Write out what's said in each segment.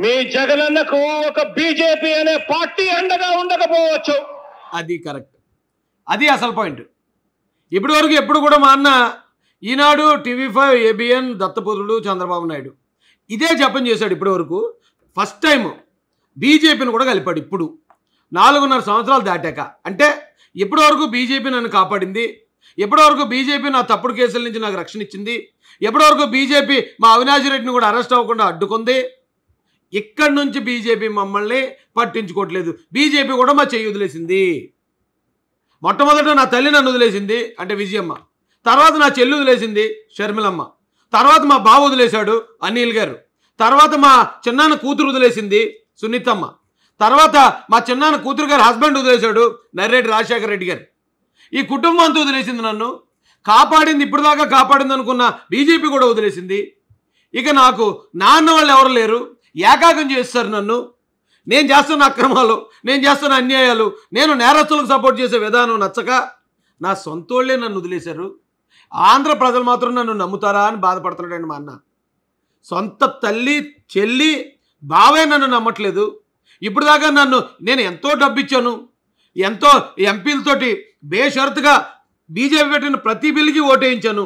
మీ జగనన్నకు ఒక బీజేపీ అనే పార్టీ అండగా ఉండకపోవచ్చు అది కరెక్ట్ అది అసలు పాయింట్ ఇప్పటి వరకు ఎప్పుడు కూడా మా అన్న ఈనాడు టీవీ ఫైవ్ ఏబిఎన్ దత్తపుత్రుడు చంద్రబాబు నాయుడు ఇదే జపం చేశాడు ఇప్పటి వరకు ఫస్ట్ టైం బీజేపీని కూడా కలిపాడు ఇప్పుడు నాలుగున్నర సంవత్సరాలు దాటాక అంటే ఇప్పటివరకు వరకు బీజేపీ నన్ను కాపాడింది ఎప్పటి వరకు బీజేపీ నా తప్పుడు కేసుల నుంచి నాకు రక్షణ ఇచ్చింది ఎప్పటివరకు బీజేపీ మా అవినాష్ రెడ్డిని కూడా అరెస్ట్ అవ్వకుండా అడ్డుకుంది ఇక్కడి నుంచి బీజేపీ మమ్మల్ని పట్టించుకోవట్లేదు బీజేపీ కూడా మా చెయ్యి వదిలేసింది మొట్టమొదట నా తల్లి నన్ను వదిలేసింది అంటే విజయమ్మ తర్వాత నా చెల్లి వదిలేసింది షర్మిలమ్మ తర్వాత మా బావ వదిలేశాడు అనిల్ గారు తర్వాత మా చిన్నాన్న కూతురు వదిలేసింది సునీతమ్మ తర్వాత మా చిన్నాన్న కూతురు గారు హస్బెండ్ వదిలేశాడు నర్రెడ్డి రాజశేఖర రెడ్డి గారు ఈ కుటుంబం అంతా వదిలేసింది నన్ను కాపాడింది ఇప్పటిదాకా కాపాడింది అనుకున్న బీజేపీ కూడా వదిలేసింది ఇక నాకు నాన్న వాళ్ళు ఎవరు లేరు ఏకాగం చేస్తారు నన్ను నేను చేస్తున్న అక్రమాలు నేను చేస్తున్న అన్యాయాలు నేను నేరస్తులకు సపోర్ట్ చేసే విధానం నచ్చక నా సొంతోళ్ళే నన్ను వదిలేశారు ఆంధ్ర ప్రజలు మాత్రం నన్ను నమ్ముతారా అని బాధపడుతున్నాడండి మా అన్న సొంత తల్లి చెల్లి బావే నన్ను నమ్మట్లేదు ఇప్పుడు దాకా నన్ను నేను ఎంతో డబ్బు ఇచ్చాను ఎంతో ఎంపీలతోటి బేషరతుగా బీజేపీ పెట్టిన ప్రతి బిల్లుకి ఓటేయించాను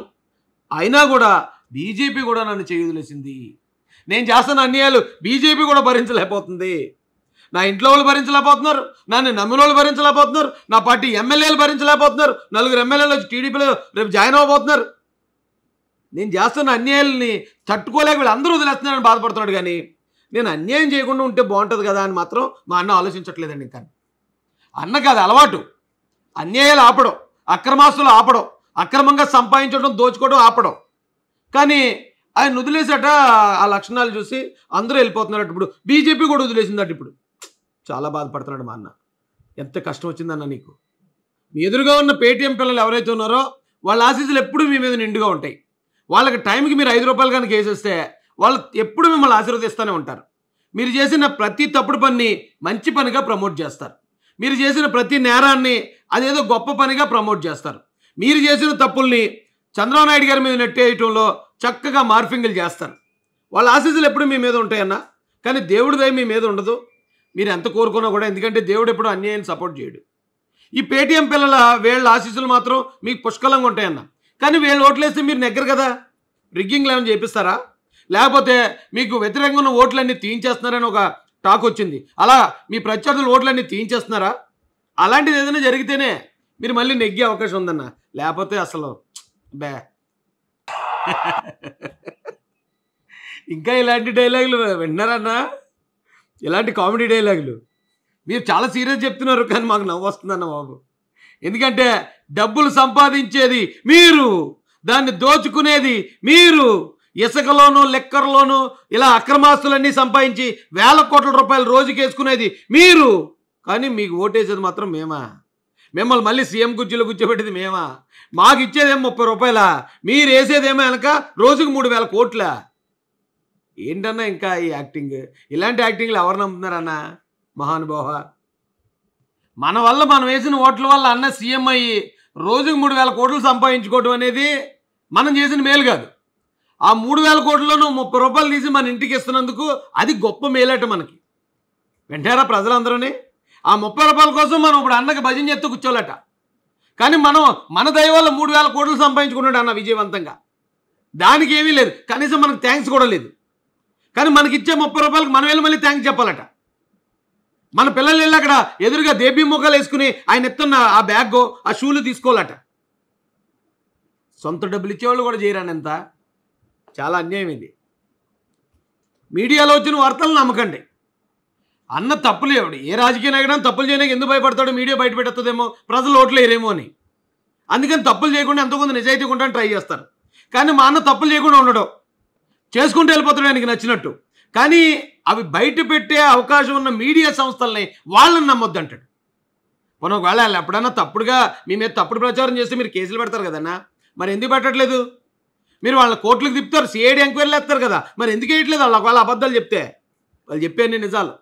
అయినా కూడా బీజేపీ కూడా నన్ను చేయదులేసింది నేను చేస్తున్న అన్యాయాలు బీజేపీ కూడా భరించలేకపోతుంది నా ఇంట్లో వాళ్ళు భరించలేకపోతున్నారు నన్ను నమ్మిన వాళ్ళు భరించలేకపోతున్నారు నా పార్టీ ఎమ్మెల్యేలు భరించలేకపోతున్నారు నలుగురు ఎమ్మెల్యేలు వచ్చి టీడీపీలో రేపు జాయిన్ అవ్వబోతున్నారు నేను చేస్తున్న అన్యాయాలని తట్టుకోలేక వీళ్ళందరూ అందరూ వదిలేస్తున్నారని బాధపడుతున్నాడు కానీ నేను అన్యాయం చేయకుండా ఉంటే బాగుంటుంది కదా అని మాత్రం మా అన్న ఆలోచించట్లేదండి ఇంకా అన్న కాదు అలవాటు అన్యాయాలు ఆపడం అక్రమాస్తులు ఆపడం అక్రమంగా సంపాదించడం దోచుకోవడం ఆపడం కానీ ఆయన వదిలేసట ఆ లక్షణాలు చూసి అందరూ వెళ్ళిపోతున్నారట ఇప్పుడు బీజేపీ కూడా వదిలేసిందట ఇప్పుడు చాలా బాధపడుతున్నాడు మా అన్న ఎంత కష్టం వచ్చిందన్న నీకు మీ ఎదురుగా ఉన్న పేటీఎం పిల్లలు ఎవరైతే ఉన్నారో వాళ్ళ ఆశీస్సులు ఎప్పుడు మీ మీద నిండుగా ఉంటాయి వాళ్ళకి టైంకి మీరు ఐదు రూపాయలు కనుక వేసేస్తే వాళ్ళు ఎప్పుడు మిమ్మల్ని ఆశీర్వదిస్తూనే ఉంటారు మీరు చేసిన ప్రతి తప్పుడు పనిని మంచి పనిగా ప్రమోట్ చేస్తారు మీరు చేసిన ప్రతి నేరాన్ని అదేదో గొప్ప పనిగా ప్రమోట్ చేస్తారు మీరు చేసిన తప్పుల్ని చంద్రబాబు గారి మీద నెట్టేయటంలో చక్కగా మార్ఫింగులు చేస్తారు వాళ్ళ ఆశీస్సులు ఎప్పుడు మీ మీద ఉంటాయన్నా కానీ దేవుడి దయ మీ మీద ఉండదు మీరు ఎంత కోరుకున్నా కూడా ఎందుకంటే దేవుడు ఎప్పుడు అన్యాయం సపోర్ట్ చేయడు ఈ పేటీఎం పిల్లల వీళ్ళ ఆశీస్సులు మాత్రం మీకు పుష్కలంగా ఉంటాయన్న కానీ వీళ్ళు ఓట్లేస్తే మీరు నెగ్గరు కదా రిగ్గింగ్ ఏమైనా చేపిస్తారా లేకపోతే మీకు వ్యతిరేకంగా ఉన్న ఓట్లన్నీ తీయించేస్తున్నారని ఒక టాక్ వచ్చింది అలా మీ ప్రత్యర్థులు ఓట్లన్నీ తీయించేస్తున్నారా అలాంటిది ఏదైనా జరిగితేనే మీరు మళ్ళీ నెగ్గే అవకాశం ఉందన్న లేకపోతే అసలు బే ఇంకా ఇలాంటి డైలాగులు విన్నారన్నా ఇలాంటి కామెడీ డైలాగులు మీరు చాలా సీరియస్ చెప్తున్నారు కానీ మాకు నవ్వు వస్తుందన్న బాబు ఎందుకంటే డబ్బులు సంపాదించేది మీరు దాన్ని దోచుకునేది మీరు ఇసుకలోను లెక్కర్లోను ఇలా అక్రమాస్తులన్నీ సంపాదించి వేల కోట్ల రూపాయలు రోజుకేసుకునేది మీరు కానీ మీకు ఓటేసేది మాత్రం మేమా మిమ్మల్ని మళ్ళీ సీఎం కుర్చీలో కూర్చోబెట్టింది మేమా మాకు ఇచ్చేదేమో ముప్పై రూపాయల మీరు వేసేదేమో వెనక రోజుకు మూడు వేల కోట్ల ఏంటన్నా ఇంకా ఈ యాక్టింగ్ ఇలాంటి యాక్టింగ్లు ఎవరు నమ్ముతున్నారన్నా మహానుభావ మన వల్ల మనం వేసిన ఓట్ల వల్ల అన్న సీఎం అయ్యి రోజుకు మూడు వేల కోట్లు సంపాదించుకోవడం అనేది మనం చేసిన మేలు కాదు ఆ మూడు వేల కోట్లను ముప్పై రూపాయలు తీసి మన ఇంటికి ఇస్తున్నందుకు అది గొప్ప మేలట మనకి వెంటారా ప్రజలందరూనే ఆ ముప్పై రూపాయల కోసం మనం ఇప్పుడు అన్నకి భజన చేస్తూ కూర్చోలేట కానీ మనం మన దయ వల్ల మూడు వేల కోట్లు సంపాదించుకున్నాడు అన్న విజయవంతంగా దానికి ఏమీ లేదు కనీసం మనకు థ్యాంక్స్ కూడా లేదు కానీ మనకి ఇచ్చే ముప్పై రూపాయలకు మనం వెళ్ళి మళ్ళీ థ్యాంక్స్ చెప్పాలట మన పిల్లలు వెళ్ళి అక్కడ ఎదురుగా దేబీ మొక్కలు వేసుకుని ఆయన ఎత్తున్న ఆ బ్యాగ్ ఆ షూలు తీసుకోవాలట సొంత డబ్బులు ఇచ్చేవాళ్ళు కూడా చేయరాని ఎంత చాలా అన్యాయం ఇది మీడియాలో వచ్చిన వార్తలు నమ్మకండి అన్న తప్పులు ఎవడు ఏ రాజకీయ నాయకుడు తప్పులు చేయడానికి ఎందుకు భయపడతాడు మీడియా బయట పెట్టేస్తుందేమో ప్రజలు ఓట్లేరేమో అని అందుకని తప్పులు చేయకుండా ఎంతో కొంత నిజాయితీ ఉంటాను ట్రై చేస్తారు కానీ మా అన్న తప్పులు చేయకుండా ఉండడం చేసుకుంటూ వెళ్ళిపోతాడు ఆయనకి నచ్చినట్టు కానీ అవి బయట పెట్టే అవకాశం ఉన్న మీడియా సంస్థల్ని వాళ్ళని నమ్మొద్దు అంటాడు పోనీ ఒకవేళ వాళ్ళు ఎప్పుడన్నా తప్పుడుగా మీ మీద తప్పుడు ప్రచారం చేస్తే మీరు కేసులు పెడతారు కదన్నా మరి ఎందుకు పెట్టట్లేదు మీరు వాళ్ళ కోర్టులకు తిప్పుతారు సిఐడి ఎంక్వైరీలు వేస్తారు కదా మరి ఎందుకు వేయట్లేదు వాళ్ళు ఒకవేళ అబద్ధాలు చెప్తే వాళ్ళు చెప్పే నిజాలు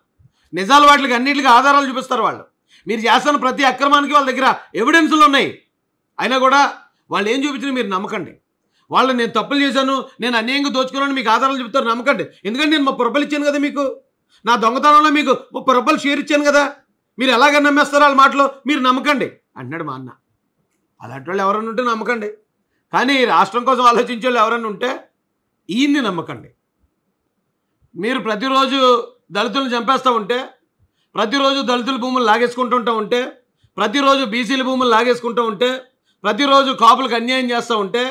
నిజాలు వాటికి అన్నింటికి ఆధారాలు చూపిస్తారు వాళ్ళు మీరు చేస్తున్న ప్రతి అక్రమానికి వాళ్ళ దగ్గర ఎవిడెన్సులు ఉన్నాయి అయినా కూడా వాళ్ళు ఏం చూపించినా మీరు నమ్మకండి వాళ్ళు నేను తప్పులు చేశాను నేను అన్యాయంగా దోచుకున్నాను మీకు ఆధారాలు చెప్తారు నమ్మకండి ఎందుకంటే నేను ముప్పై రూపాయలు ఇచ్చాను కదా మీకు నా దొంగతనంలో మీకు ముప్పై రూపాయలు షేర్ ఇచ్చాను కదా మీరు ఎలాగ నమ్మేస్తారు వాళ్ళ మాటలో మీరు నమ్మకండి అన్నాడు మా అన్న అలాంటి వాళ్ళు ఎవరైనా ఉంటే నమ్మకండి కానీ రాష్ట్రం కోసం ఆలోచించే వాళ్ళు ఎవరైనా ఉంటే ఈయన్ని నమ్మకండి మీరు ప్రతిరోజు దళితులను చంపేస్తూ ఉంటే ప్రతిరోజు దళితుల భూములు లాగేసుకుంటుంటా ఉంటే ప్రతిరోజు బీసీల భూములు లాగేసుకుంటూ ఉంటే ప్రతిరోజు కాపులకు అన్యాయం చేస్తూ ఉంటే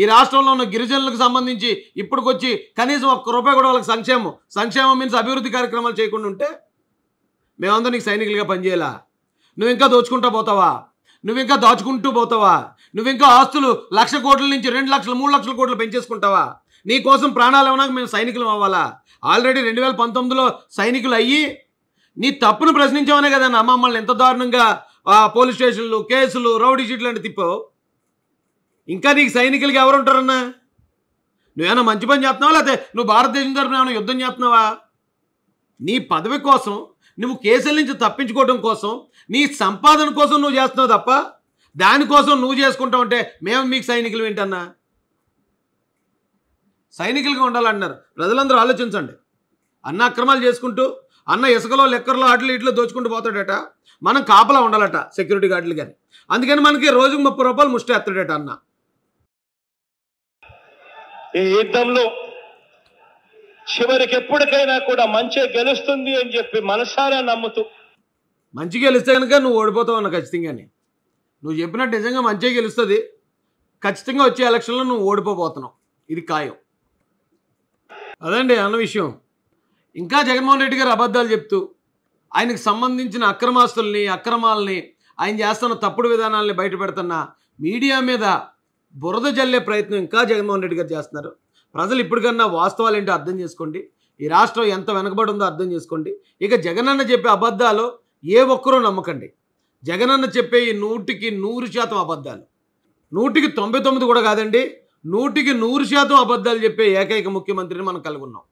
ఈ రాష్ట్రంలో ఉన్న గిరిజనులకు సంబంధించి ఇప్పటికొచ్చి కనీసం ఒక్క రూపాయి కూడా వాళ్ళకి సంక్షేమం సంక్షేమం మీన్స్ అభివృద్ధి కార్యక్రమాలు చేయకుండా ఉంటే మేమందరూ నీకు సైనికులుగా పనిచేయాలా నువ్వు ఇంకా దోచుకుంటా పోతావా నువ్వు ఇంకా దాచుకుంటూ పోతావా నువ్వు ఇంకా ఆస్తులు లక్ష కోట్ల నుంచి రెండు లక్షలు మూడు లక్షల కోట్లు పెంచేసుకుంటావా నీ కోసం ప్రాణాలు ఏమన్నా మేము సైనికులు అవ్వాలా ఆల్రెడీ రెండు వేల పంతొమ్మిదిలో సైనికులు అయ్యి నీ తప్పును ప్రశ్నించామనే కదన్నా మమ్మల్ని ఎంత దారుణంగా పోలీస్ స్టేషన్లు కేసులు రౌడీ షీట్లు అంటే తిప్పావు ఇంకా నీకు సైనికులకి ఎవరు ఉంటారన్నా నువ్వేమైనా మంచి పని చేస్తున్నావా లేకపోతే నువ్వు భారతదేశం తరఫున ఏమైనా యుద్ధం చేస్తున్నావా నీ పదవి కోసం నువ్వు కేసుల నుంచి తప్పించుకోవడం కోసం నీ సంపాదన కోసం నువ్వు చేస్తున్నావు తప్ప దానికోసం నువ్వు చేసుకుంటావు అంటే మేము మీకు సైనికులు ఏంటన్నా సైనికులుగా ఉండాలంటున్నారు ప్రజలందరూ ఆలోచించండి అన్న అక్రమాలు చేసుకుంటూ అన్న ఇసుకలో లెక్కర్లో అట్లు ఇట్లు దోచుకుంటూ పోతాడట మనం కాపలా ఉండాలట సెక్యూరిటీ గార్డులు కానీ అందుకని మనకి రోజుకు ముప్పై రూపాయలు ముష్టేస్తాడట అన్న ఈ యుద్ధంలో చివరికి ఎప్పటికైనా కూడా మంచి గెలుస్తుంది అని చెప్పి మనసారా నమ్ముతూ మంచి గెలిస్తే కనుక నువ్వు ఓడిపోతావు అన్న ఖచ్చితంగా నువ్వు చెప్పినట్టు నిజంగా మంచిగా గెలుస్తుంది ఖచ్చితంగా వచ్చే ఎలక్షన్లో నువ్వు ఓడిపోబోతున్నావు ఇది ఖాయం అదండి అన్న విషయం ఇంకా జగన్మోహన్ రెడ్డి గారు అబద్ధాలు చెప్తూ ఆయనకు సంబంధించిన అక్రమాస్తుల్ని అక్రమాలని ఆయన చేస్తున్న తప్పుడు విధానాలని బయటపెడుతున్న మీడియా మీద బురద జల్లే ప్రయత్నం ఇంకా జగన్మోహన్ రెడ్డి గారు చేస్తున్నారు ప్రజలు ఇప్పటికన్నా వాస్తవాలు ఏంటో అర్థం చేసుకోండి ఈ రాష్ట్రం ఎంత వెనకబడి ఉందో అర్థం చేసుకోండి ఇక జగన్ అన్న చెప్పే అబద్ధాలు ఏ ఒక్కరూ నమ్మకండి జగన్ అన్న చెప్పే ఈ నూటికి నూరు శాతం అబద్ధాలు నూటికి తొంభై తొమ్మిది కూడా కాదండి నూటికి నూరు శాతం అబద్ధాలు చెప్పే ఏకైక ముఖ్యమంత్రిని మనం కలుగున్నాం